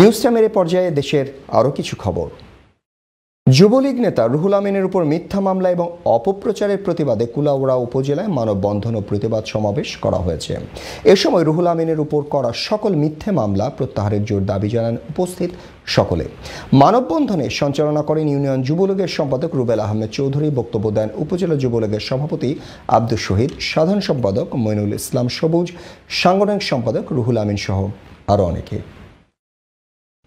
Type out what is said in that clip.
news চ্যামের পর্যায়ে দেশের আরও কিছু খবর যুবলীগ নেতা রুহুল আমিনের উপর মিথ্যা মামলা এবং অপপ্রচারের প্রতিবাদে কুলাউড়া উপজেলায় মানববন্ধন ও প্রতিবাদ সমাবেশ করা হয়েছে এ সময় রুহুল আমিনের উপর করা সকল মিথ্যে মামলা প্রত্যাহারের জোর দাবি জানান উপস্থিত সকলে মানববন্ধনে সঞ্চালনা করেন ইউনিয়ন যুবলীগের সম্পাদক রুবেল আহমেদ চৌধুরী বক্তব্য দেন উপজেলা যুবলীগের সভাপতি আব্দুল শহীদ সাধারণ সম্পাদক মইনুল ইসলাম সবুজ সাংগঠনিক সম্পাদক রুহুল আমিন সহ আরও অনেকে